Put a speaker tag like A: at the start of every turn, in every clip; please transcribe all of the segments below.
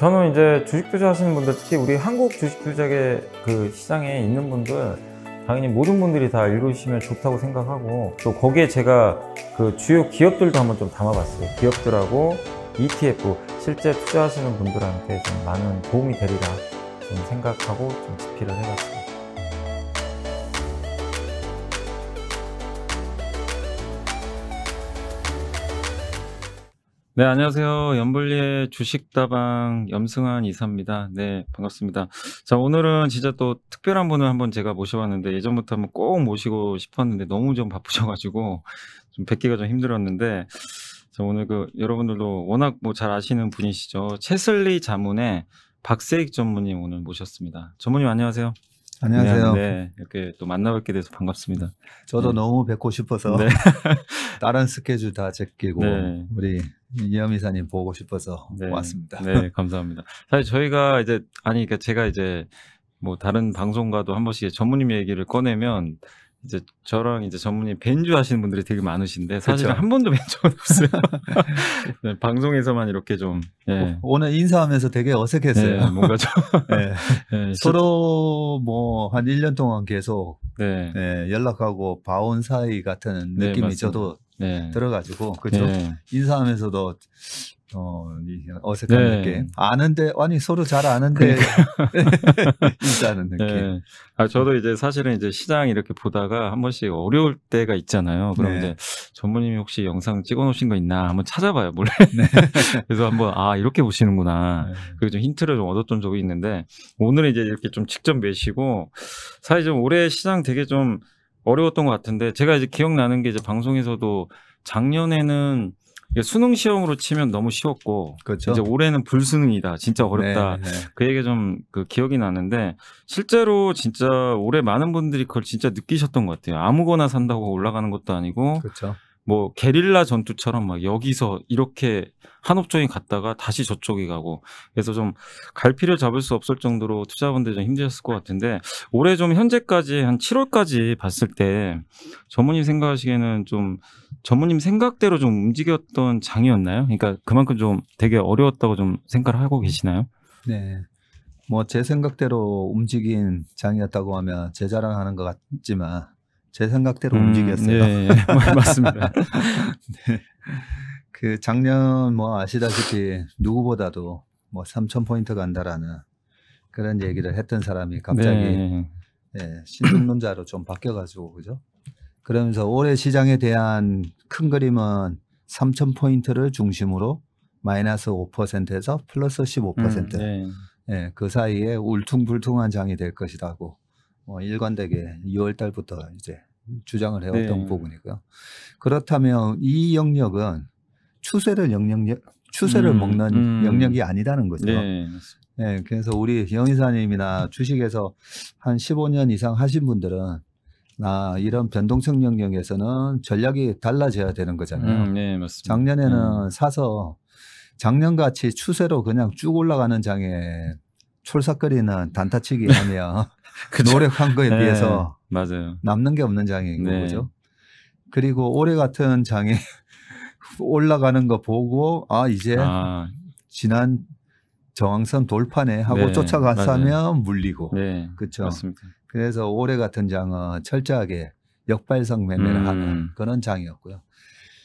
A: 저는 이제 주식 투자 하시는 분들 특히 우리 한국 주식 투자의 그 시장에 있는 분들 당연히 모든 분들이 다 읽으시면 좋다고 생각하고 또 거기에 제가 그 주요 기업들도 한번 좀 담아봤어요 기업들하고 ETF 실제 투자하시는 분들한테 좀 많은 도움이 되리라 좀 생각하고 좀 집필을 해봤습니다 네, 안녕하세요. 연불리의 주식다방 염승환 이사입니다. 네, 반갑습니다. 자, 오늘은 진짜 또 특별한 분을 한번 제가 모셔봤는데 예전부터 한번 꼭 모시고 싶었는데 너무 좀 바쁘셔가지고 좀 뵙기가 좀 힘들었는데 자, 오늘 그 여러분들도 워낙 뭐 잘 아시는 분이시죠. 채슬리 자문의 박세익 전무님 오늘 모셨습니다. 전무님 안녕하세요.
B: 안녕하세요. 네, 이렇게 또 만나뵙게 돼서 반갑습니다. 저도 네. 너무 뵙고 싶어서 네. 다른 스케줄 다 제끼고 네. 우리 이현 이사님 보고 싶어서 네. 왔습니다. 네, 감사합니다. 사실
A: 저희가 이제 아니 그러니까 제가 이제 뭐 다른 방송과도 한 번씩 전무님 얘기를 꺼내면 이제 저랑 이제 전문의 벤주 하시는 분들이 되게 많으신데 사실 그한 그렇죠. 번도 뵌 적은 없어요. 네, 방송에서만 이렇게 좀 예.
B: 오늘 인사하면서 되게 어색했어요. 예, 뭔가 좀 예. 서로 뭐 한 1년 동안 계속 네. 연락하고 봐온 사이 같은 느낌이 네, 저도 들어가지고 그렇죠. 인사하면서도 어, 어색한 네. 느낌. 아는데, 아니, 서로 잘 아는데, 그러니까. 있다는 네. 느낌. 네. 아, 저도 이제 사실은 이제
A: 시장 이렇게 보다가 한 번씩 어려울 때가 있잖아요. 그럼 네. 이제 전무님이 혹시 영상 찍어 놓으신 거 있나 한번 찾아봐요, 몰래. 네. 그래서 한번, 아, 이렇게 보시는구나. 네. 그리고 좀 힌트를 좀 얻었던 적이 있는데, 오늘은 이제 이렇게 좀 직접 매시고, 사실 좀 올해 시장 되게 좀 어려웠던 것 같은데, 제가 이제 기억나는 게 이제 방송에서도 작년에는 수능 시험으로 치면 너무 쉬웠고 그렇죠. 이제 올해는 불수능이다 진짜 어렵다 네, 네. 네. 그 얘기 좀그 기억이 나는데 실제로 진짜 올해 많은 분들이 그걸 진짜 느끼셨던 것 같아요 아무거나 산다고 올라가는 것도 아니고 그렇죠. 뭐 게릴라 전투처럼 막 여기서 이렇게 한옥종이 갔다가 다시 저쪽이 가고 그래서 좀 갈피를 잡을 수 없을 정도로 투자분들 좀 힘드셨을 것 같은데 올해 좀 현재까지 한 7월까지 봤을 때 전무님 생각하시기에는 좀 전무님 생각대로 좀 움직였던 장이었나요? 그러니까 그만큼 좀 되게 어려웠다고 좀 생각을 하고 계시나요?
B: 네. 뭐 제 생각대로 움직인 장이었다고 하면 제 자랑하는 것 같지만 제 생각대로 음, 움직였어요. 예, 예. 뭐, 맞습니다. 네. 그 작년 뭐 아시다시피 누구보다도 뭐 3천 포인트 간다라는 그런 얘기를 했던 사람이 갑자기 네. 예, 예. 네, 신중론자로 좀 바뀌어가지고 그죠? 그러면서 올해 시장에 대한 큰 그림은 3천 포인트를 중심으로 마이너스 5%에서 플러스 15%. 음, 네. 예, 예 그 사이에 울퉁불퉁한 장이 될 것이라고 뭐 일관되게 6월 달부터 이제 주장을 해왔던 네. 부분이고요. 그렇다면 이 영역은 추세를 영역 추세를 음, 먹는 음. 영역이 아니라는 거죠. 네. 네, 그래서 우리 영의사님이나 주식에서 한 15년 이상 하신 분들은 나 아, 이런 변동성 영역에서는 전략이 달라져야 되는 거잖아요. 음, 네, 맞습니다. 작년에는 음. 사서 작년 같이 추세로 그냥 쭉 올라가는 장에 촐싹거리는 단타치기 네. 하며 그 노력한 거에 네. 비해서 맞아요. 남는 게 없는 장애인 네. 거죠. 그리고 올해 같은 장애 올라가는 거 보고 아 이제 아. 지난 정황성돌파에 하고 네. 쫓아가서면 물리고 네. 그렇죠. 그래서 올해 같은 장은 철저하게 역발상 매매를 음. 하는 그런 장이었고요.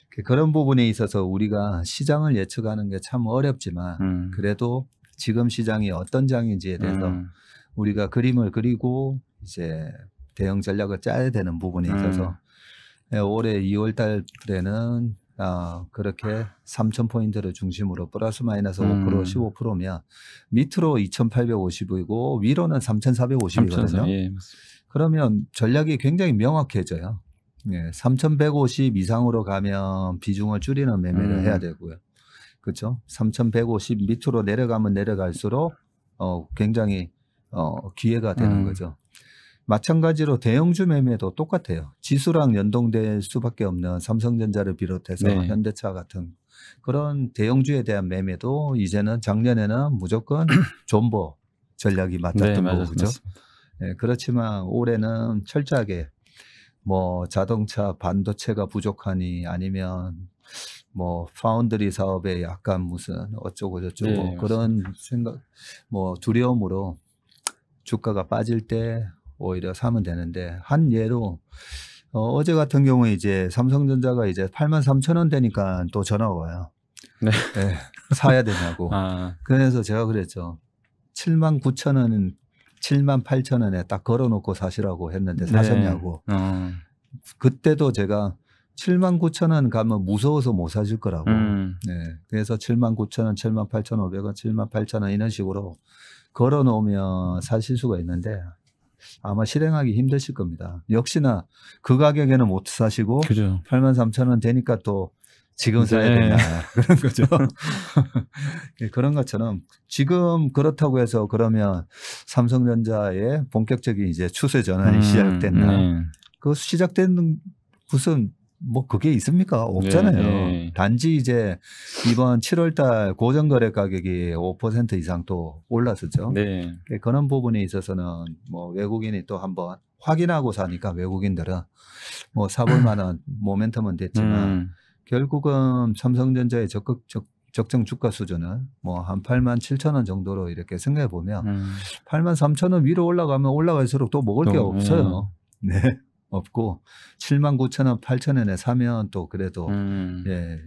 B: 그 그런 부분에 있어서 우리가 시장을 예측하는 게 참 어렵지만 음. 그래도 지금 시장이 어떤 장인지에 대해서 음. 우리가 그림을 그리고 이제 대응 전략을 짜야 되는 부분이 음. 있어서 음. 올해 2월 달에는 아, 그렇게 3천 포인트를 중심으로 플러스 마이너스 5% 음. 15%면 밑으로 2,850이고 위로는 3,450이거든요. 예, 그러면 전략이 굉장히 명확해져요. 예, 3,150 이상으로 가면 비중을 줄이는 매매를 음. 해야 되고요. 그렇죠? 3,150미터로 내려가면 내려갈수록 어, 굉장히 어, 기회가 되는 음. 거죠. 마찬가지로 대형주 매매도 똑같아요. 지수랑 연동될 수밖에 없는 삼성전자를 비롯해서 네. 현대차 같은 그런 대형주에 대한 매매도 이제는 작년에는 무조건 존버 전략이 맞았던 네, 거고 그죠. 네, 그렇지만 올해는 철저하게 뭐 자동차 반도체가 부족하니 아니면 뭐 파운드리 사업에 약간 무슨 어쩌고 저쩌고 네, 그런 생각 뭐 두려움으로 주가가 빠질 때 오히려 사면 되는데 한 예로 어, 어제 같은 경우에 이제 삼성전자가 이제 8만 3천 원 되니까 또 전화가 와요. 네. 네 사야 되냐고. 아. 그래서 제가 그랬죠. 7만 9천 원, 은 7만 8천 원에 딱 걸어놓고 사시라고 했는데 네. 사셨냐고. 네. 어. 그때도 제가 7만 9천 원 가면 무서워서 못 사줄 거라고. 음. 네. 그래서 7만 9천 원, 7만 8천 5백 원, 7만 8천 원 이런 식으로 걸어 놓으면 사실 수가 있는데 아마 실행하기 힘드실 겁니다. 역시나 그 가격에는 못 사시고 그죠. 8만 3천 원 되니까 또 지금 사야 네. 되냐 예. 그런 거죠. 예, 그런 것처럼 지금 그렇다고 해서 그러면 삼성전자의 본격적인 이제 추세 전환이 음, 시작됐나? 음. 그 시작된 무슨 뭐 그게 있습니까? 없잖아요. 네. 네. 단지 이제 이번 7월달 고정거래 가격이 5% 이상 또 올랐었죠. 네. 예, 그런 부분에 있어서는 뭐 외국인이 또 한번 확인하고 사니까 외국인들은 뭐 사볼 만한 모멘텀은 됐지만 음. 결국은 삼성전자의 적극적 적정 주가 수준은 뭐 한 8만 7천 원 정도로 이렇게 생각해 보면 음. 8만 3천 원 위로 올라가면 올라갈수록 또 먹을 또, 게 네. 없어요. 음. 네. 없고 7만 9천 원, 8천 원에 사면 또 그래도 음. 예,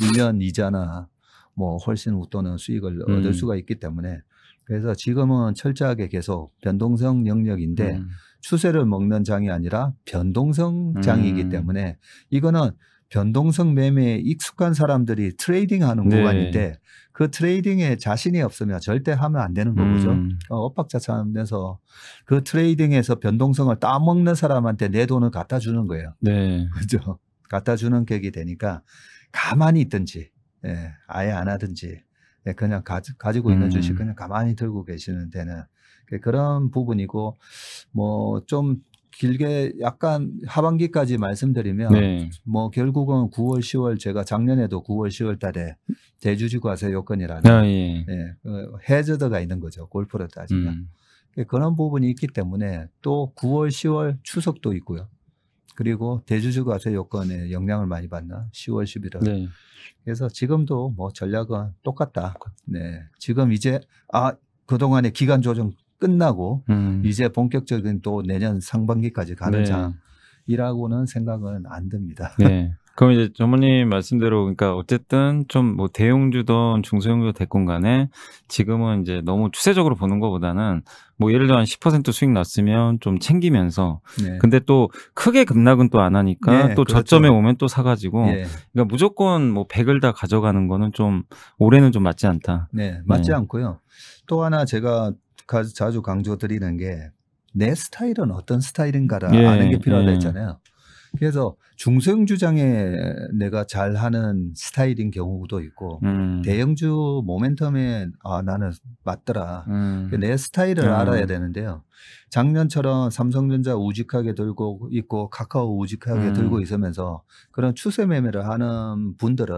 B: 1년 이자나 뭐 훨씬 웃도는 수익을 음. 얻을 수가 있기 때문에 그래서 지금은 철저하게 계속 변동성 영역인데 음. 추세를 먹는 장이 아니라 변동성 장이기 음. 때문에 이거는 변동성 매매에 익숙한 사람들이 트레이딩 하는 네. 구간인데 그 트레이딩에 자신이 없으면 절대 하면 안 되는 거죠. 음. 어, 엇박자처럼돼서 그 트레이딩에서 변동성을 따먹는 사람한테 내 돈을 갖다 주는 거예요. 네. 그죠. 갖다 주는 격이 되니까 가만히 있든지, 예, 아예 안 하든지, 예, 그냥 가, 가지고 있는 음. 주식 그냥 가만히 들고 계시는 데는 그런 부분이고 뭐좀 길게 약간 하반기까지 말씀드리면 네. 뭐 결국은 9월 10월 제가 작년에도 9월 10월 달에 대주주 과세 요건이라는 아, 예. 예, 그 해저드가 있는 거죠. 골프로 따지면. 음. 예, 그런 부분이 있기 때문에 또 9월 10월 추석도 있고요. 그리고 대주주 과세 요건에 영향을 많이 받는 10월 11월. 네. 그래서 지금도 뭐 전략은 똑같다. 네. 지금 이제 아 그동안에 기간 조정 끝나고 음. 이제 본격적인 또 내년 상반기까지 가는 네. 장이라고는 생각은 안 듭니다. 네.
A: 그럼 이제 전무님 말씀대로 그러니까 어쨌든 좀 뭐 대형주든 중소형주 대권 간에 지금은 이제 너무 추세적으로 보는 것보다는 뭐 예를 들어 한 10% 수익 났으면 좀 챙기면서 네. 근데 또 크게 급락은 또 안 하니까 네, 또 그렇죠. 저점에 오면 또 사가지고 네. 그러니까 무조건 뭐 100을 다 가져가는 거는 좀 올해는 좀 맞지 않다. 네, 맞지 네.
B: 않고요. 또 하나 제가 가지 자주 강조드리는 게 내 스타일은 어떤 스타일인가를 예, 아는 게 필요하다 예. 했잖아요. 그래서 중소형 주장에 내가 잘하는 스타일인 경우도 있고 음. 대형주 모멘텀에 아 나는 맞더라 음. 내 스타일을 음. 알아야 되는데요 작년처럼 삼성전자 우직하게 들고 있고 카카오 우직하게 음. 들고 있으면서 그런 추세 매매를 하는 분들은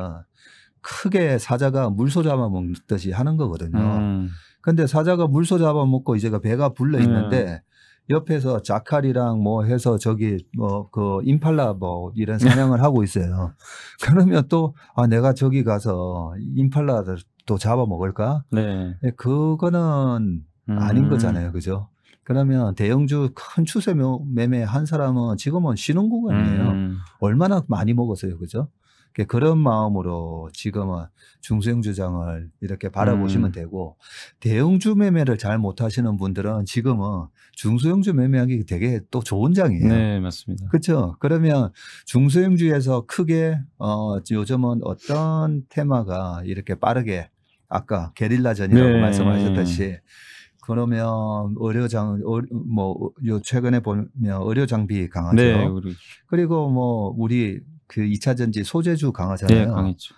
B: 크게 사자가 물소 잡아먹듯이 하는 거거든요. 음. 근데 사자가 물소 잡아먹고 이제가 배가 불러 있는데 네. 옆에서 자칼이랑 뭐 해서 저기 뭐 그 임팔라 뭐 이런 사냥을 하고 있어요. 그러면 또 아 내가 저기 가서 임팔라를 또 잡아먹을까? 네. 예, 그거는 음. 아닌 거잖아요. 음. 그죠? 그러면 대형주 큰 추세 매매 한 사람은 지금은 쉬는 구간이에요. 음. 얼마나 많이 먹었어요. 그죠? 예, 그런 마음으로 지금은 중소형주장을 이렇게 바라보시면 음. 되고 대형주 매매를 잘 못하시는 분들은 지금은 중소형주 매매하기 되게 또 좋은 장이에요. 네, 맞습니다. 그렇죠. 그러면 중소형주에서 크게 어 요즘은 어떤 테마가 이렇게 빠르게 아까 게릴라전이라고 네. 말씀하셨듯이 그러면 의료장 뭐 요 최근에 보면 의료 장비 강화죠. 네, 그렇죠. 그리고 뭐 우리 그 2차 전지 소재주 강하잖아요. 네, 강했죠.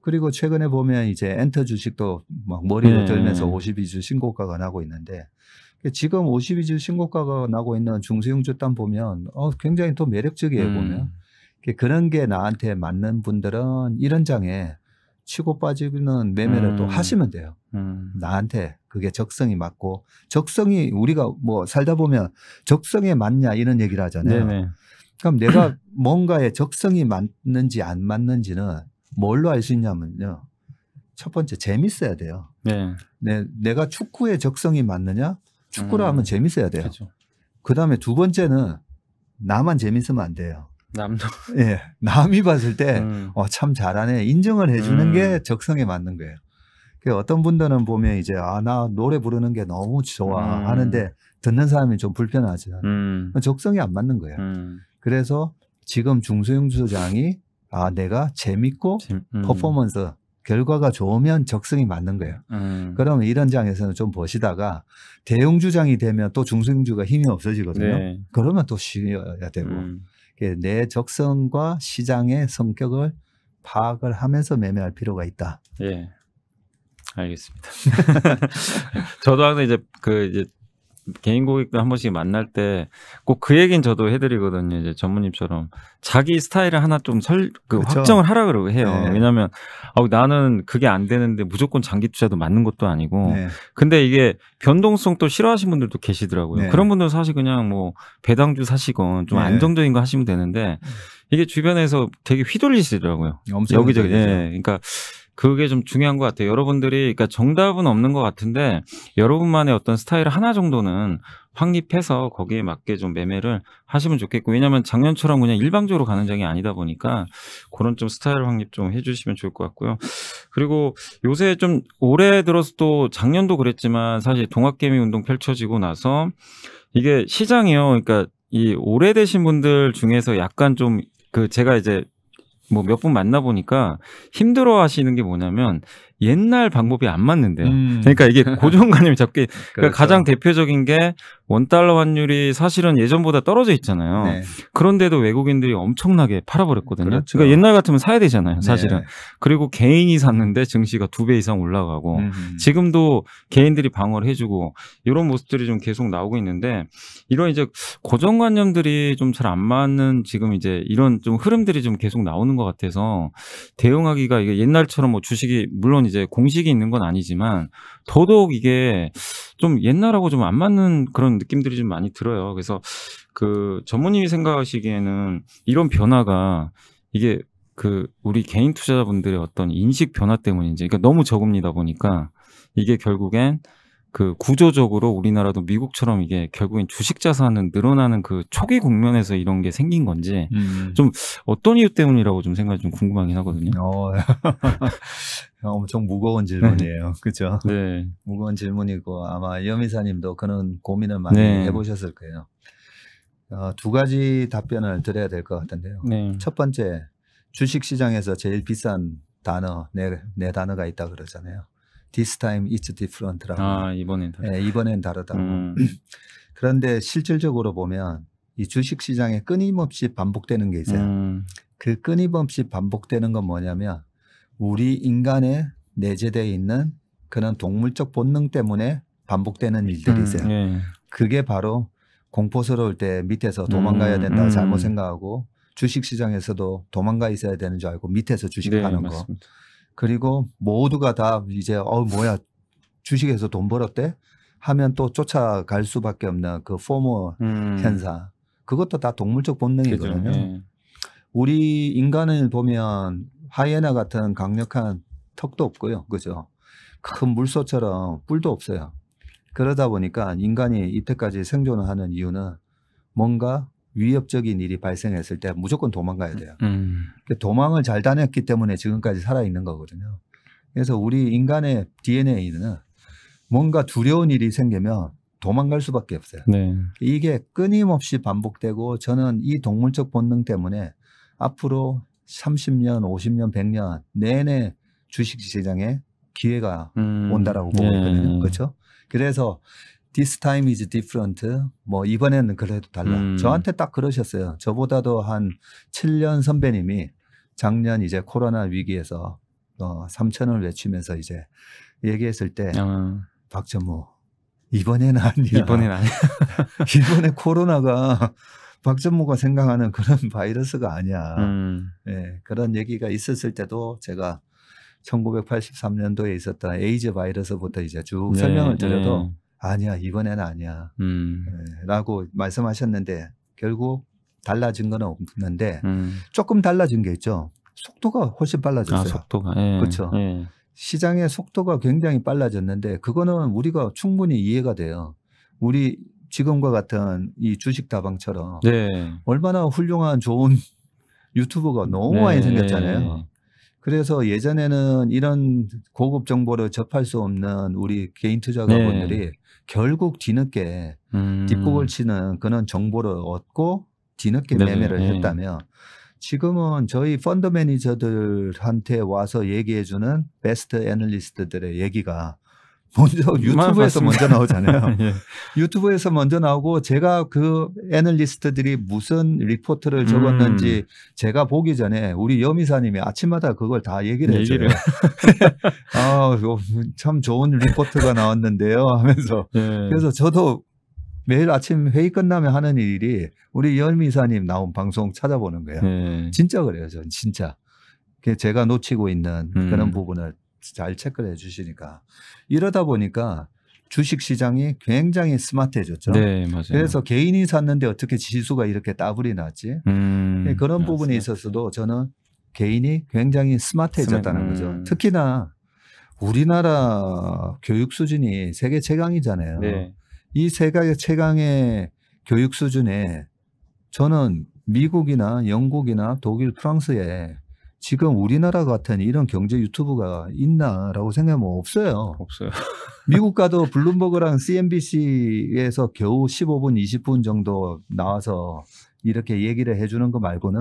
B: 그리고 최근에 보면 이제 엔터 주식도 막 머리를 네. 들면서 52주 신고가가 나고 있는데 지금 52주 신고가가 나고 있는 중소형주단 보면 어, 굉장히 또 매력적이에요 음. 보면 그런 게 나한테 맞는 분들은 이런 장에 치고 빠지는 매매를 음. 또 하시면 돼요. 음. 나한테 그게 적성이 맞고 적성이 우리가 뭐 살다 보면 적성에 맞냐 이런 얘기를 하잖아요. 네네. 그럼 내가 뭔가에 적성이 맞는지 안 맞는지는 뭘로 알 수 있냐면요. 첫 번째 재밌어야 돼요. 네. 내, 내가 축구에 적성이 맞느냐? 축구를 음. 하면 재밌어야 돼요. 그 그렇죠. 다음에 두 번째는 나만 재밌으면 안 돼요. 남도. 예. 네, 남이 봤을 때, 음. 어, 참 잘하네. 인정을 해주는 음. 게 적성에 맞는 거예요. 그 어떤 분들은 보면 이제, 아, 나 노래 부르는 게 너무 좋아. 음. 하는데, 듣는 사람이 좀 불편하죠. 음. 적성이 안 맞는 거예요. 음. 그래서 지금 중소형 주소장이 아 내가 재밌고 재미, 음. 퍼포먼스 결과가 좋으면 적성이 맞는 거예요. 음. 그러면 이런 장에서는 좀 보시다가 대형 주장이 되면 또 중소형 주가 힘이 없어지거든요. 네. 그러면 또 쉬어야 되고 음. 내 적성과 시장의 성격을 파악을 하면서 매매할 필요가 있다.
A: 예. 알겠습니다. 저도 항상 이제 그 이제 개인 고객들 한 번씩 만날 때 꼭 그 얘기는 저도 해드리거든요. 이제 전문님처럼 자기 스타일을 하나 좀 설, 그 확정을 하라 그러고 해요. 네. 왜냐하면 아, 나는 그게 안 되는데 무조건 장기 투자도 맞는 것도 아니고. 네. 근데 이게 변동성 또 싫어하시는 분들도 계시더라고요. 네. 그런 분들은 사실 그냥 뭐 배당주 사시건 좀 네. 안정적인 거 하시면 되는데 음. 이게 주변에서 되게 휘둘리시더라고요. 여기저기. 예. 그러니까 그게 좀 중요한 것 같아요. 여러분들이 그러니까 정답은 없는 것 같은데 여러분만의 어떤 스타일 하나 정도는 확립해서 거기에 맞게 좀 매매를 하시면 좋겠고 왜냐면 작년처럼 그냥 일방적으로 가는 장이 아니다 보니까 그런 좀 스타일 확립 좀 해주시면 좋을 것 같고요. 그리고 요새 좀 올해 들어서 또 작년도 그랬지만 사실 동학개미 운동 펼쳐지고 나서 이게 시장이요. 그러니까 이 오래되신 분들 중에서 약간 좀 그 제가 이제 뭐몇분 만나 보니까 힘들어 하시는 게 뭐냐면 옛날 방법이 안 맞는데요. 음. 그러니까 이게 고정관념이 잡게 그러니까 그렇죠. 가장 대표적인 게 원달러 환율이 사실은 예전보다 떨어져 있잖아요. 네. 그런데도 외국인들이 엄청나게 팔아버렸거든요. 그렇죠. 그러니까 옛날 같으면 사야 되잖아요. 네. 사실은. 네. 그리고 개인이 샀는데 증시가 두 배 이상 올라가고 음 지금도 개인들이 방어를 해주고 이런 모습들이 좀 계속 나오고 있는데 이런 이제 고정관념들이 좀 잘 안 맞는 지금 이제 이런 좀 흐름들이 좀 계속 나오는 것 같아서 대응하기가 이게 옛날처럼 뭐 주식이 물론 이제 공식이 있는 건 아니지만 더더욱 이게 좀 옛날하고 좀 안 맞는 그런 느낌들이 좀 많이 들어요. 그래서 그 전무님이 생각하시기에는 이런 변화가 이게 그 우리 개인 투자자분들의 어떤 인식 변화 때문인지 그러니까 너무 적음니다 보니까 이게 결국엔 그 구조적으로 우리나라도 미국처럼 이게 결국엔 주식 자산은 늘어나는 그 초기 국면에서 이런 게 생긴 건지 음. 좀 어떤 이유 때문이라고 좀 생각이 좀 궁금하긴 하거든요. 어,
B: 어 엄청 무거운 질문이에요. 네. 그죠? 네. 무거운 질문이고 아마 여미사님도 그런 고민을 많이 네. 해보셨을 거예요. 어, 두 가지 답변을 드려야 될 것 같은데요. 네. 첫 번째, 주식 시장에서 제일 비싼 단어, 네, 네 단어가 있다 그러잖아요. this time it's different라고. 아, 이번엔 다르다. 네, 이번엔 다르다. 음. 그런데 실질적으로 보면 이 주식 시장에 끊임없이 반복되는 게 있어요. 음. 그 끊임없이 반복되는 건 뭐냐면 우리 인간의 내재되어 있는 그런 동물적 본능 때문에 반복되는 음, 일들이 있어요. 음, 예. 그게 바로 공포스러울 때 밑에서 음, 도망가야 된다 음, 음, 잘못 생각하고 주식 시장에서도 도망가 있어야 되는 줄 알고 밑에서 주식하는 네, 거. 맞습니다. 그리고 모두가 다 이제 어 뭐야 주식에서 돈 벌었대 하면 또 쫓아갈 수밖에 없는 그 포모 음. 현상 그것도 다 동물적 본능이거든요. 네. 우리 인간을 보면 하이에나 같은 강력한 턱도 없고요, 그죠? 큰 물소처럼 뿔도 없어요. 그러다 보니까 인간이 이때까지 생존을 하는 이유는 뭔가 위협적인 일이 발생했을 때 무조건 도망가야 돼요. 음. 도망을 잘 다녔기 때문에 지금까지 살아 있는 거거든요. 그래서 우리 인간의 DNA는 뭔가 두려운 일이 생기면 도망갈 수밖에 없어요. 네. 이게 끊임없이 반복되고 저는 이 동물적 본능 때문에 앞으로 30년, 50년, 100년 내내 주식 시장에 기회가 음. 온다라고 보고 있거든요. 네. 그렇죠? 그래서 This time is different. 뭐 이번에는 그래도 달라. 음. 저한테 딱 그러셨어요. 저보다도 한 7년 선배님이 작년 이제 코로나 위기에서 어, 삼천을 외치면서 이제 얘기했을 때 어. 아. 박전무 이번에는 아니야. 이번엔 아니야. 이번에 코로나가 박전무가 생각하는 그런 바이러스가 아니야. 음. 예, 그런 얘기가 있었을 때도 제가 1983년도에 있었던 에이즈 바이러스부터 이제 쭉 네, 설명을 드려도 네. 아니야 이번에는 아니야 음. 예, 라고 말씀하셨는데 결국 달라진 건 없는데 음. 조금 달라진 게 있죠 속도가 훨씬 빨라졌어요 아, 속도가 예. 그렇죠 예. 시장의 속도가 굉장히 빨라졌는데 그거는 우리가 충분히 이해가 돼요 우리 지금과 같은 이 주식 다방처럼 네. 얼마나 훌륭한 좋은 유튜브가 너무 네. 많이 생겼잖아요 네. 그래서 예전에는 이런 고급 정보를 접할 수 없는 우리 개인 투자가분들이 네. 결국 뒤늦게 음. 뒷북을 치는 그런 정보를 얻고 뒤늦게 네. 네. 매매를 네. 했다면 지금은 저희 펀드 매니저들한테 와서 얘기해주는 베스트 애널리스트들의 얘기가 먼저 유튜브에서 먼저 나오잖아요. 예. 유튜브에서 먼저 나오고 제가 그 애널리스트들이 무슨 리포트를 적었는지 음. 제가 보기 전에 우리 여미사님이 아침마다 그걸 다 얘기를 해줘요. 아참 좋은 리포트가 나왔는데요 하면서 예. 그래서 저도 매일 아침 회의 끝나면 하는 일이 우리 여미사님 나온 방송 찾아보는 거예요. 예. 진짜 그래요, 저는 진짜. 제가 놓치고 있는 음. 그런 부분을 잘 체크를 해주시니까 이러다 보니까 주식 시장이 굉장히 스마트해졌죠. 네, 맞아요. 그래서 개인이 샀는데 어떻게 지수가 이렇게 따블이 났지? 음, 예, 그런 부분에 있어서도 저는 개인이 굉장히 스마트해졌다는 스마트, 음. 거죠. 특히나 우리나라 교육 수준이 세계 최강이잖아요. 네. 이 세계 최강의 교육 수준에 저는 미국이나 영국이나 독일, 프랑스에 지금 우리나라 같은 이런 경제 유튜브가 있나라고 생각하면 뭐 없어요. 없어요. 미국 가도 블룸버그랑 CNBC에서 겨우 15분, 20분 정도 나와서 이렇게 얘기를 해주는 거 말고는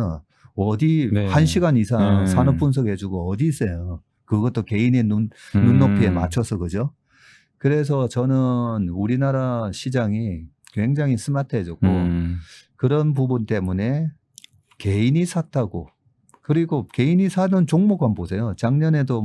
B: 어디 네. 1시간 이상 음. 산업 분석해주고 어디 있어요. 그것도 개인의 눈, 음. 눈높이에 맞춰서 그죠. 그래서 저는 우리나라 시장이 굉장히 스마트해졌고 음. 그런 부분 때문에 개인이 샀다고 그리고 개인이 사던 종목만 보세요. 작년에도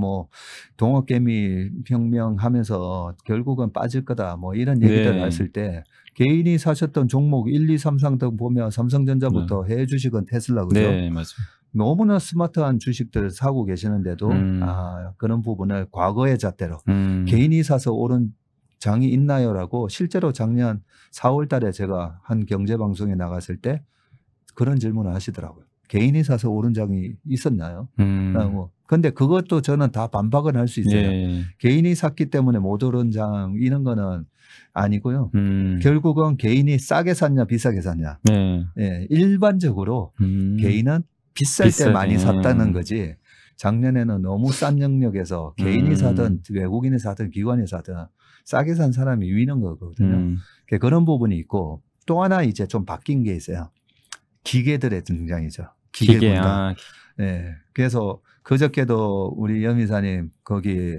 B: 뭐동업개미 혁명하면서 결국은 빠질 거다 뭐 이런 네. 얘기들 네. 났을 때 개인이 사셨던 종목 1, 2, 3, 상등 보면 삼성전자부터 네. 해 주식은 테슬라 그죠? 네, 맞아요. 너무나 스마트한 주식들을 사고 계시는데도 음. 아, 그런 부분을 과거의 잣대로 음. 개인이 사서 오른 장이 있나요라고 실제로 작년 4월 달에 제가 한 경제 방송에 나갔을 때 그런 질문을 하시더라고요. 개인이 사서 오른 장이 있었나요? 음. 아, 뭐. 근데 그것도 저는 다 반박은 할 수 있어요. 예, 예. 개인이 샀기 때문에 못 오른 장 이런 거는 아니고요. 음. 결국은 개인이 싸게 샀냐 비싸게 샀냐. 예. 예. 일반적으로 음. 개인은 비쌀 비싸게. 때 많이 샀다는 거지. 작년에는 너무 싼 영역에서 개인이 음. 사든 외국인이 사든 기관이 사든 싸게 산 사람이 위는 거거든요. 그 그런 부분이 있고 또 하나 이제 좀 바뀐 게 있어요. 기계들의 등장이죠. 기계 기계야. 분단. 아, 예. 그래서 그저께도 우리 여미사님 거기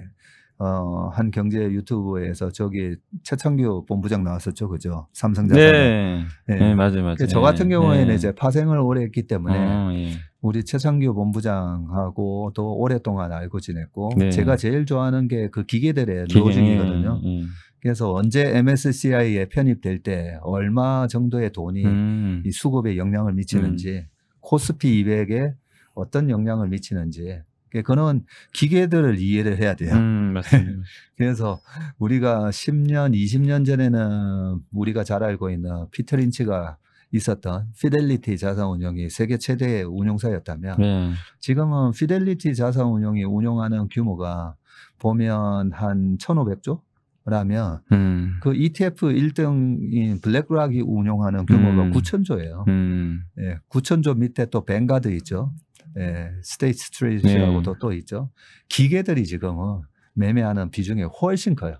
B: 어, 한 경제 유튜브에서 저기 최창규 본부장 나왔었죠, 그죠? 삼성전자. 네. 네. 네. 맞아요, 맞아요. 그 저 같은 네. 경우에는 네. 이제 파생을 오래 했기 때문에 어, 예. 우리 최창규 본부장하고 또 오랫동안 알고 지냈고 네. 제가 제일 좋아하는 게 그 기계들의 기계, 로직이거든요. 예. 예. 그래서 언제 MSCI에 편입될 때 얼마 정도의 돈이 음. 이 수급에 영향을 미치는지 음. 코스피 200에 어떤 영향을 미치는지 그거는 기계들을 이해를 해야 돼요. 음, 맞습니다. 그래서 우리가 10년, 20년 전에는 우리가 잘 알고 있는 피터 린치가 있었던 피델리티 자산운용이 세계 최대의 운용사였다면 네. 지금은 피델리티 자산운용이 운용하는 규모가 보면 한 1,500조 라면 음. 그 ETF 1등인 블랙락이 운용하는 규모가 음. 9천조예요. 음. 예, 9천조 밑에 또 뱅가드 있죠. 예, 스테이트 스트레이지라고도 네. 또 있죠. 기계들이 지금은 매매하는 비중이 훨씬 커요.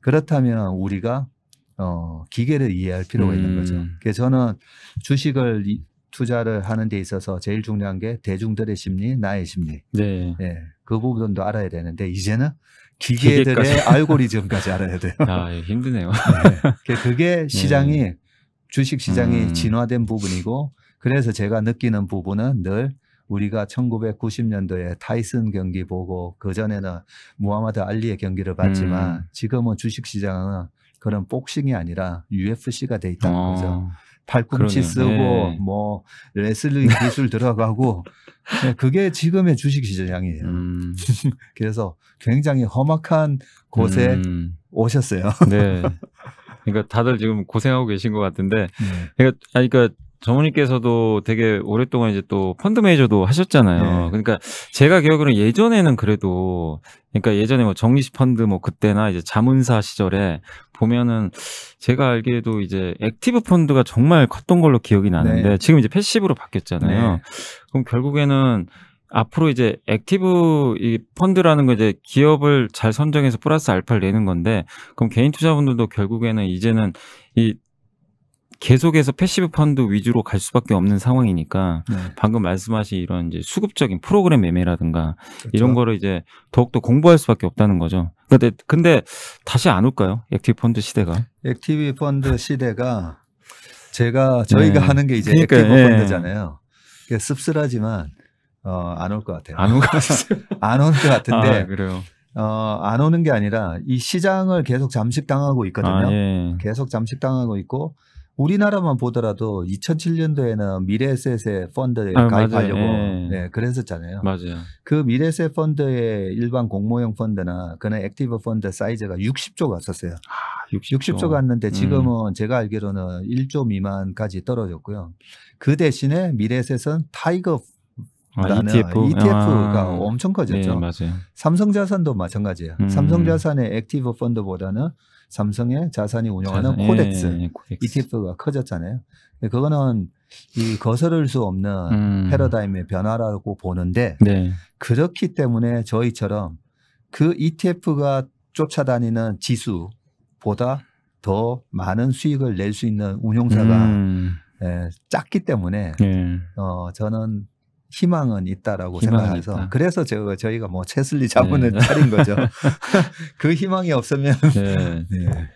B: 그렇다면 우리가 어, 기계를 이해할 필요가 있는 거죠. 음. 그래서 저는 주식을 이, 투자를 하는 데 있어서 제일 중요한 게 대중들의 심리, 나의 심리. 네. 예, 그 부분도 알아야 되는데 이제는 기계들의 알고리즘까지 알아야 돼요. 아, 예, 힘드네요. 네. 그게 네. 시장이 네. 주식 시장이 음. 진화된 부분이고 그래서 제가 느끼는 부분은 늘 우리가 1990년도에 타이슨 경기 보고 그 전에는 무하마드 알리의 경기를 봤지만 음. 지금은 주식 시장은 그런 복싱이 아니라 UFC가 돼 있다는 어. 거죠. 팔꿈치 쓰고 네. 뭐 레슬링 기술 들어가고 네, 그게 지금의 주식 시장이에요. 음. 그래서 굉장히 험악한 곳에 음. 오셨어요. 네.
A: 그러니까 다들 지금 고생하고 계신 것 같은데, 네. 그러니까, 그러니까 정훈이께서도 되게 오랫동안 이제 또 펀드 매니저도 하셨잖아요. 네. 그러니까 제가 기억으로는 예전에는 그래도 그러니까 예전에 뭐 정리식 펀드 뭐 그때나 이제 자문사 시절에 보면은 제가 알기에도 이제 액티브 펀드가 정말 컸던 걸로 기억이 나는데 네. 지금 이제 패시브로 바뀌었잖아요. 네. 그럼 결국에는 앞으로 이제 액티브 이 펀드라는 거 이제 기업을 잘 선정해서 플러스 알파를 내는 건데 그럼 개인 투자분들도 결국에는 이제는 이 계속해서 패시브 펀드 위주로 갈 수밖에 없는 상황이니까 네. 방금 말씀하신 이런 이제 수급적인 프로그램 매매라든가 그렇죠. 이런 거를 이제 더욱더 공부할 수밖에 없다는 거죠. 근데 근데 다시 안 올까요? 액티브 펀드 시대가?
B: 액티브 펀드 시대가 제가 저희가 네. 하는 게 이제 그러니까, 액티브 네. 펀드잖아요. 씁쓸하지만 어, 안 올 것 같아요. 안 올 것같안올 것 같은데. 아, 그래요. 어, 안 오는 게 아니라 이 시장을 계속 잠식당하고 있거든요. 아, 예. 계속 잠식당하고 있고 우리나라만 보더라도 2007년도에는 미래에셋의 펀드에 아, 가입하려고 예. 네, 그랬었잖아요. 맞아요. 그 미래에셋 펀드의 일반 공모형 펀드나 그런 액티브 펀드 사이즈가 60조 갔었어요. 아, 60조. 60조 갔는데 음. 지금은 음. 제가 알기로는 1조 미만까지 떨어졌고요. 그 대신에 미래에셋은 타이거
A: 아, ETF. ETF가 아. 엄청 커졌죠. 네, 맞아요.
B: 삼성자산도 마찬가지예요. 음. 삼성자산의 액티브 펀드보다는 삼성의 자산이 운영하는 자산, 코덱스, 예, 예 코덱스 ETF가 커졌잖아요. 그거는 이 거스를 수 없는 음. 패러다임의 변화라고 보는데 네. 그렇기 때문에 저희처럼 그 ETF가 쫓아다니는 지수보다 더 많은 수익을 낼 수 있는 운용사가 음. 예, 작기 때문에 예. 어, 저는 희망은 있다라고 생각해서 있다. 그래서 저, 저희가 뭐 채슬리 네. 자문을 네. 차린 거죠. 그 희망이 없으면 네. 네.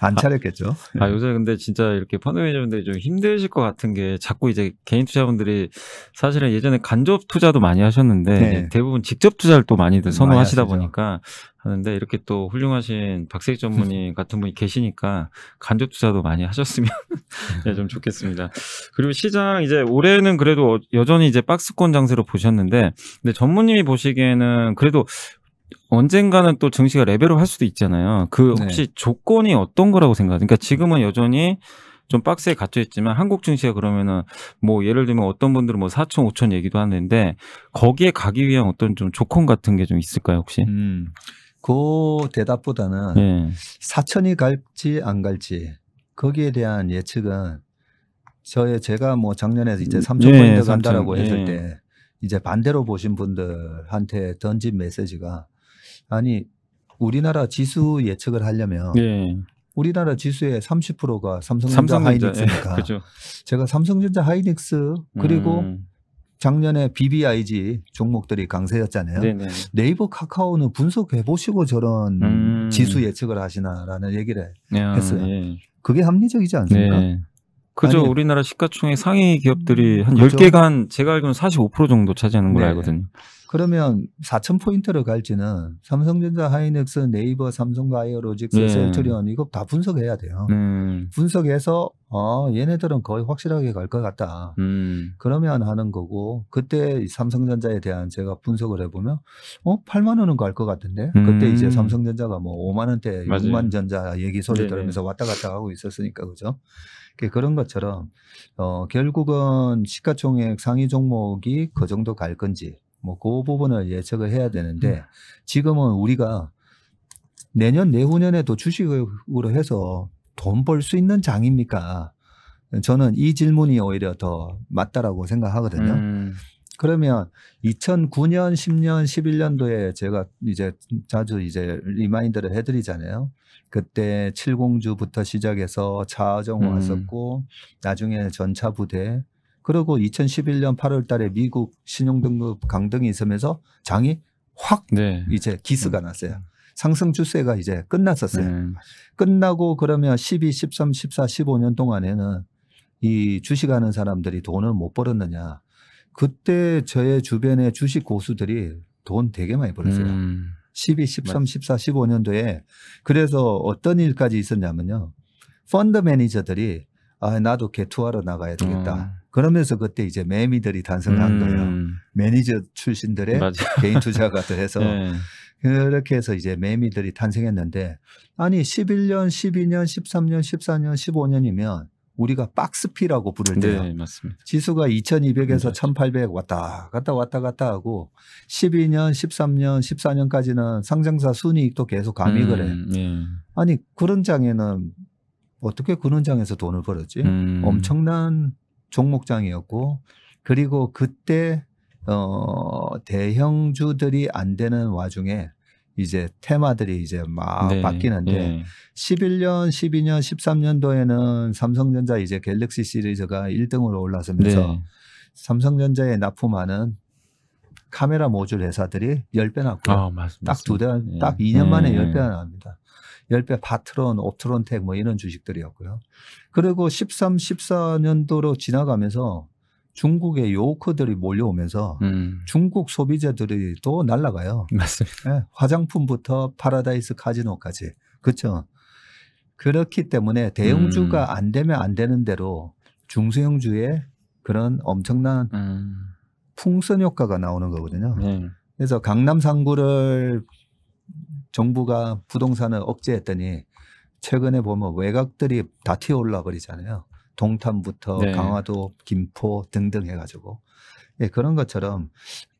B: 안 차렸겠죠.
A: 아, 요새 근데 진짜 이렇게 펀드 매니저분들이 좀 힘드실 것 같은 게 자꾸 이제 개인 투자분들이 사실은 예전에 간접 투자도 많이 하셨는데 네. 대부분 직접 투자를 또 많이들 선호하시다 많이 보니까 하는데 이렇게 또 훌륭하신 박세익 전문인 음. 같은 분이 계시니까 간접 투자도 많이 하셨으면 네, 좀 좋겠습니다. 그리고 시장 이제 올해는 그래도 어, 여전히 이제 박스권 장세로 보셨는데 근데 전문님이 보시기에는 그래도 언젠가는 또 증시가 레벨업 할 수도 있잖아요. 그 네. 혹시 네. 조건이 어떤 거라고 생각하세요? 그러니까 지금은 여전히 좀 박스에 갇혀 있지만 한국 증시가 그러면은 뭐 예를 들면 어떤 분들은 뭐 4천, 5천 얘기도 하는데 거기에 가기 위한 어떤 좀 조건 같은 게 좀 있을까요, 혹시?
B: 음. 그 대답보다는 네. 예. 4천이 갈지 안 갈지 거기에 대한 예측은 저의 제가 뭐 작년에 이제 3천 네, 포인트 예, 간다라고 3천, 했을 네. 때 이제 반대로 보신 분들한테 던진 메시지가 아니 우리나라 지수 예측을 하려면 예. 우리나라 지수의 30%가 삼성전자, 삼성전자 예, 하이닉스니까. 예, 제가 삼성전자 하이닉스 그리고 음. 작년에 BBIG 종목들이 강세였잖아요. 네네. 네이버 카카오는 분석해 보시고 저런 음. 지수 예측을 하시나라는 얘기를 야, 했어요. 예. 그게 합리적이지 않습니까? 네. 그죠아니
A: 우리나라 시가총액 상위 기업들이 음, 한 그렇죠. 10개가 한 제가 알기로는 45% 정도 차지하는 걸 네. 알거든요.
B: 그러면 4,000포인트로 갈지는 삼성전자, 하이닉스, 네이버, 삼성바이오로직스, 네. 셀트리온 이거 다 분석해야 돼요. 네. 분석해서 어, 얘네들은 거의 확실하게 갈 것 같다. 음. 그러면 하는 거고 그때 삼성전자에 대한 제가 분석을 해보면 어 8만 원은 갈 것 같은데 음. 그때 이제 음. 삼성전자가 뭐 5만 원대, 6만 전자 얘기 소리 들으면서 왔다 갔다 하고 있었으니까 그죠. 그런 것처럼 어, 결국은 시가총액 상위 종목이 그 정도 갈 건지 뭐 그 부분을 예측을 해야 되는데 음. 지금은 우리가 내년 내후년에도 주식으로 해서 돈 벌 수 있는 장입니까? 저는 이 질문이 오히려 더 맞다라고 생각하거든요. 음. 그러면 2009년, 10년, 11년도에 제가 이제 자주 이제 리마인드를 해드리잖아요. 그때 70주부터 시작해서 자정 음. 왔었고 나중에 전차 부대 그리고 2011년 8월달에 미국 신용등급 강등이 있으면서 장이 확 네. 이제 기스가 음. 났어요. 상승 추세가 이제 끝났었어요. 음. 끝나고 그러면 12, 13, 14, 15년 동안에는 이 주식하는 사람들이 돈을 못 벌었느냐. 그때 저의 주변의 주식 고수들이 돈 되게 많이 벌었어요. 음. 12, 13, 14, 15년도에 그래서 어떤 일까지 있었냐면요. 펀드 매니저들이 아, 나도 개투하러 나가야 되겠다. 음. 그러면서 그때 이제 매미들이 탄생한 음. 거예요. 매니저 출신들의 맞아. 개인 투자가들 해서 네. 그렇게 해서 이제 매미들이 탄생했는데 아니 11년, 12년, 13년, 14년, 15년이면 우리가 박스피라고 부를 네, 때요. 네, 맞습니다. 지수가 2200에서 1800 왔다 갔다 왔다 갔다 하고 12년, 13년, 14년까지는 상장사 순이익도 계속 감익을 해. 음, 예. 아니 그런 장에는 어떻게 그런 장에서 돈을 벌었지? 음. 엄청난 종목장이었고 그리고 그때 어 대형주들이 안 되는 와중에 이제 테마들이 이제 막 네, 바뀌는데 네. 예. 11년, 12년, 13년도에는 삼성전자 이제 갤럭시 시리즈가 1등으로 올라서면서 네. 삼성전자에 납품하는 카메라 모듈 회사들이 10배 났고요.
A: 아, 딱두 대, 딱 2년 예. 만에 10배가 예.
B: 나옵니다. 10배 파트론 옵트론텍 뭐 이런 주식들이었고요. 그리고 13, 14년도로 지나가면서 중국의 요커들이 몰려오면서 음. 중국 소비자들이 또 날라가요. 맞습니다. 네, 화장품부터 파라다이스 카지노까지. 그렇죠. 그렇기 때문에 대형주가 음. 안 되면 안 되는 대로 중소형주의 그런 엄청난 음. 풍선 효과가 나오는 거거든요. 네. 그래서 강남 상구를 정부가 부동산을 억제했더니 최근에 보면 외곽들이 다 튀어올라 버리잖아요. 동탄부터 네. 강화도, 김포 등등 해가지고 예, 그런 것처럼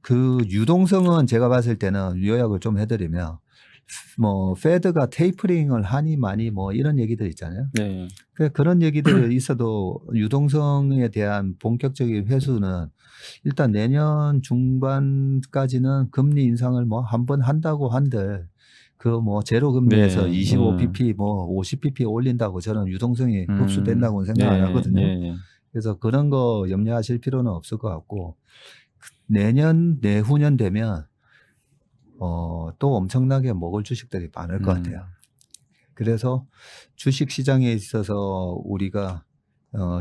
B: 그 유동성은 제가 봤을 때는 요약을 좀 해드리면 뭐 페드가 테이프링을 하니 많이 뭐 이런 얘기들 있잖아요. 네. 그 그런 얘기들 있어도 유동성에 대한 본격적인 회수는 일단 내년 중반까지는 금리 인상을 뭐 한 번 한다고 한들 그뭐 제로 금리에서 네. 25pp 뭐 50pp 올린다고 저는 유동성이 음. 흡수된다고는 생각 안 네. 하거든요. 네. 그래서 그런 거 염려하실 필요는 없을 것 같고 내년 내후년 되면 어, 또 엄청나게 먹을 주식들이 많을 것 음. 같아요. 음. 그래서 주식 시장에 있어서 우리가 어,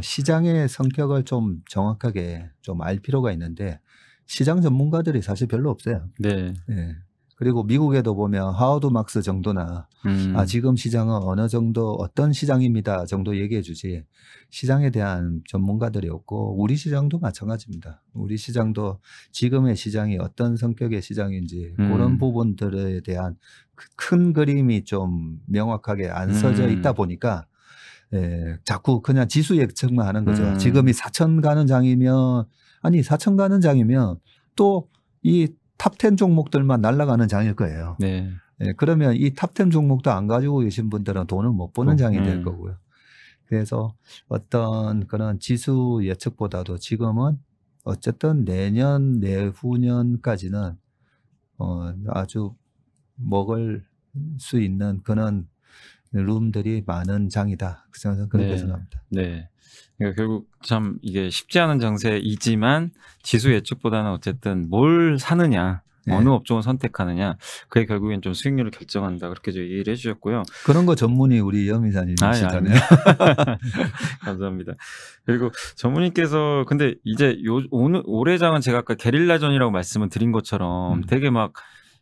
B: 시장의 성격을 좀 정확하게 좀 알 필요가 있는데 시장 전문가들이 사실 별로 없어요. 네. 네. 그리고 미국에도 보면 하워드 막스 정도나 음. 아 지금 시장은 어느 정도 어떤 시장입니다 정도 얘기해 주지 시장에 대한 전문가들이 없고 우리 시장도 마찬가지입니다. 우리 시장도 지금의 시장이 어떤 성격의 시장인지 음. 그런 부분들에 대한 큰 그림이 좀 명확하게 안 서져 음. 있다 보니까 예, 자꾸 그냥 지수 예측만 하는 거죠. 음. 지금이 사천 가는 장이면 아니 사천 가는 장이면 또이 탑10 종목들만 날아가는 장일 거예요. 네. 네 그러면 이 탑10 종목도 안 가지고 계신 분들은 돈을 못 버는 음. 장이 될 음. 거고요. 그래서 어떤 그런 지수 예측보다도 지금은 어쨌든 내년 내후년까지는 어 아주 먹을 수 있는 그런 룸들이 많은 장이다. 그래서 그렇게 네. 생각합니다.
A: 네. 그러니까 결국 참 이게 쉽지 않은 정세이지만 지수 예측보다는 어쨌든 뭘 사느냐 네. 어느 업종을 선택하느냐 그게 결국엔 좀 수익률을 결정한다 그렇게 좀 이해를 해주셨고요.
B: 그런 거전문의 우리 염이사님이시잖아요.
A: 감사합니다. 그리고 전문의께서 근데 이제 요 오늘 올해장은 제가 아까 게릴라전이라고 말씀을 드린 것처럼 음. 되게 막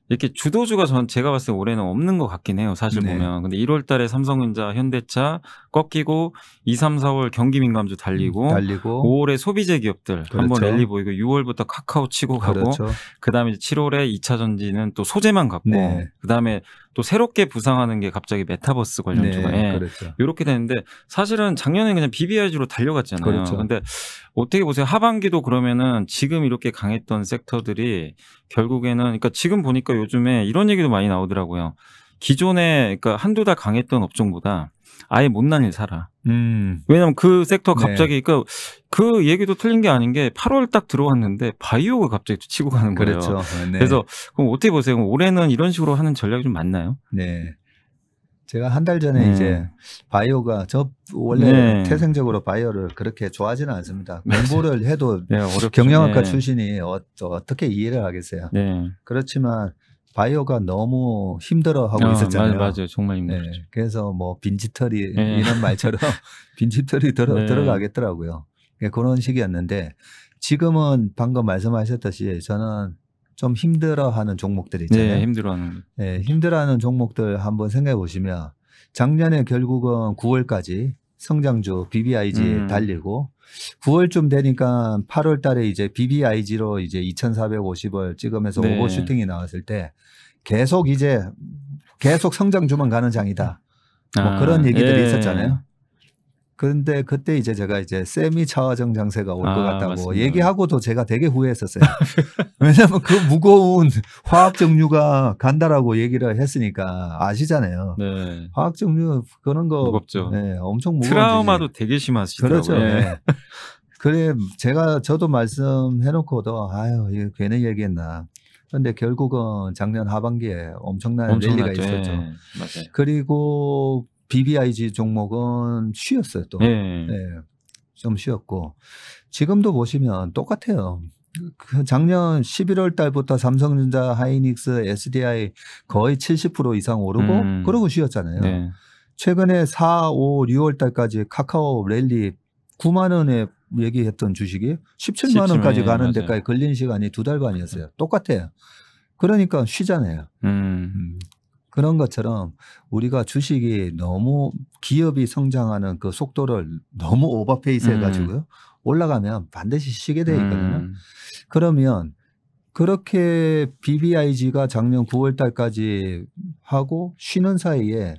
A: 이렇게 주도주가 전 제가 봤을 때 올해는 없는 것 같긴 해요. 사실 네. 보면. 근데 1월 달에 삼성전자, 현대차 꺾이고 2, 3, 4월 경기 민감주 달리고, 음, 달리고. 5월에 소비재 기업들 그렇죠. 한번 랠리 보이고 6월부터 카카오 치고 가고 그렇죠. 그다음에 7월에 2차 전지는 또 소재만 갖고 네. 그다음에 또 새롭게 부상하는 게 갑자기 메타버스 관련 주가 네, 예. 이렇게 되는데 사실은 작년에 그냥 BBIG로 달려갔잖아요. 그렇죠. 근데 어떻게 보세요? 하반기도 그러면은 지금 이렇게 강했던 섹터들이 결국에는 그러니까 지금 보니까 요즘에 이런 얘기도 많이 나오더라고요. 기존에 그러니까 한두 달 강했던 업종보다 아예 못난 일 살아. 음. 왜냐면 그 섹터 네. 갑자기 네. 그러니까 그 얘기도 틀린 게 아닌 게 8월 딱 들어왔는데 바이오가 갑자기 치고 가는 거예요. 그렇죠. 네. 그래서 그럼 어떻게 보세요? 올해는 이런 식으로 하는 전략이 좀 맞나요? 네.
B: 제가 한 달 전에 네. 이제 바이오가 저 원래 네. 태생적으로 바이오를 그렇게 좋아하지는 않습니다. 공부를 해도 네, 경영학과 출신이 어, 떻게 이해를 하겠어요. 그렇지만 바이오가 너무 힘들어하고 아, 있었잖아요. 맞아요, 맞아요. 정말 힘들죠 네, 그래서 뭐 빈지털이 네. 이런 말처럼 빈지털이 들어, 네. 들어가겠더라고요. 예, 그런 식이었는데 지금은 방금 말씀하셨듯이 저는 좀 힘들어하는 종목들 네, 있잖아요. 네,
A: 힘들어하는.
B: 네, 힘들어하는 종목들 한번 생각해 보시면 작년에 결국은 9월까지 성장주 BBIG 음. 달리고 9월쯤 되니까 8월 달에 이제 BBIG로 이제 2,450을 찍으면서 네. 오버슈팅이 나왔을 때 계속 이제 계속 성장주만 가는 장이다. 뭐 아, 그런 얘기들이 예. 있었잖아요. 그런데 그때 이제 제가 이제 세미 차화정 장세가 올것 아, 같다고 맞습니다. 얘기하고도 제가 되게 후회했었어요. 왜냐하면 그 무거운 화학 정류가 간다라고 얘기를 했으니까 아시잖아요. 네. 화학 정류 그런 거 무겁죠. 네, 엄청 무거운 트라우마도
A: 주제. 되게 심하시더 그렇죠. 네. 네.
B: 그래 제가 저도 말씀해놓고도 아유 괜히 얘기했나. 근데 결국은 작년 하반기에 엄청난 엄청났죠. 랠리가 예. 있었죠. 예. 맞아요. 그리고 BBIG 종목은 쉬었어요 또. 예. 예. 좀 쉬었고 지금도 보시면 똑같아요. 그 작년 11월 달부터 삼성전자, 하이닉스, SDI 거의 70% 이상 오르고 음. 그러고 쉬었잖아요. 네. 최근에 4, 5, 6월 달까지 카카오 랠리 9만 원에 얘기했던 주식이 17만 원까지 가는 데까지 걸린 시간이 두 달 반이었어요. 음. 똑같아요. 그러니까 쉬잖아요. 음. 음. 그런 것처럼 우리가 주식이 너무 기업이 성장하는 그 속도를 너무 오버페이스 해가지고요. 음. 올라가면 반드시 쉬게 돼 있거든요. 음. 그러면 그렇게 BBIG가 작년 9월 달까지 하고 쉬는 사이에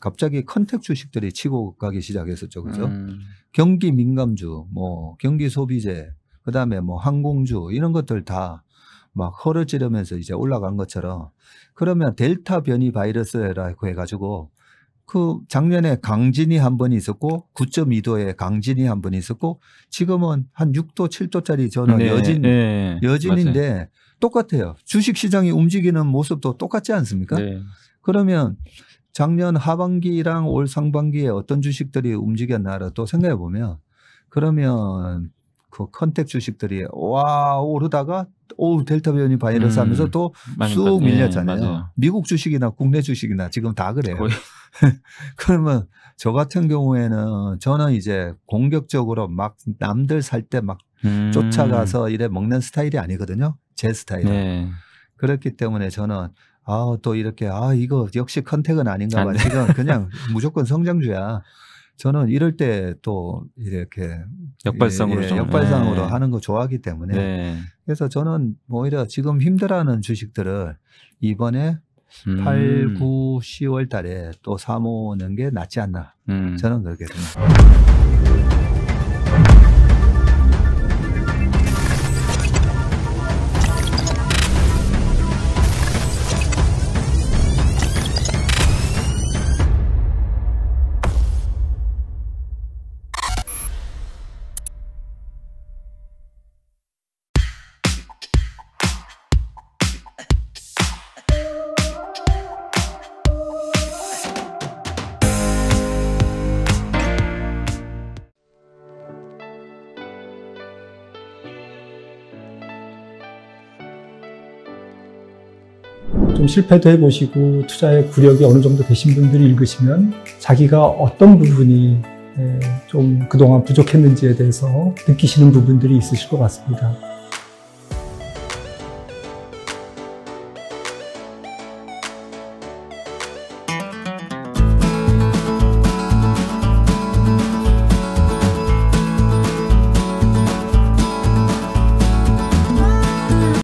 B: 갑자기 컨택 주식들이 치고 가기 시작했었죠. 그죠? 음. 경기 민감주, 뭐 경기 소비재, 그다음에 뭐 항공주 이런 것들 다 막 허러찌르면서 이제 올라간 것처럼 그러면 델타 변이 바이러스라고 해가지고 그 작년에 강진이 한 번 있었고 9.2도에 강진이 한 번 있었고 지금은 한 6도 7도짜리 저는 네, 여진 네, 여진인데 맞아요. 똑같아요. 주식 시장이 움직이는 모습도 똑같지 않습니까? 네. 그러면 작년 하반기랑 올 상반기에 어떤 주식들이 움직였나를 또 생각해 보면 그러면 그 컨택 주식들이 와 오르다가 오 델타 변이 바이러스 음, 하면서 또쑥 예, 밀렸잖아요. 네, 미국 주식이나 국내 주식이나 지금 다 그래요. 그러면 저 같은 경우에는 저는 이제 공격적으로 막 남들 살 때막 음. 쫓아가서 이래 먹는 스타일이 아니거든요. 제 스타일은. 네. 그렇기 때문에 저는 아, 또 이렇게, 아, 이거 역시 컨택은 아닌가 봐. 네. 지금 그냥 무조건 성장주야. 저는 이럴 때 또 이렇게 역발상으로 예, 예, 역발상으로 네. 하는 거 좋아하기 때문에 네. 그래서 저는 오히려 지금 힘들어하는 주식들을 이번에 음. 8, 9, 10월 달에 또 사모는 게 낫지 않나 음. 저는 그렇게 생각합니다. 실패도 해보시고 투자의 구력이 어느 정도 되신 분들이 읽으시면 자기가 어떤 부분이 좀 그동안 부족했는지에 대해서 느끼시는 부분들이 있으실 것 같습니다.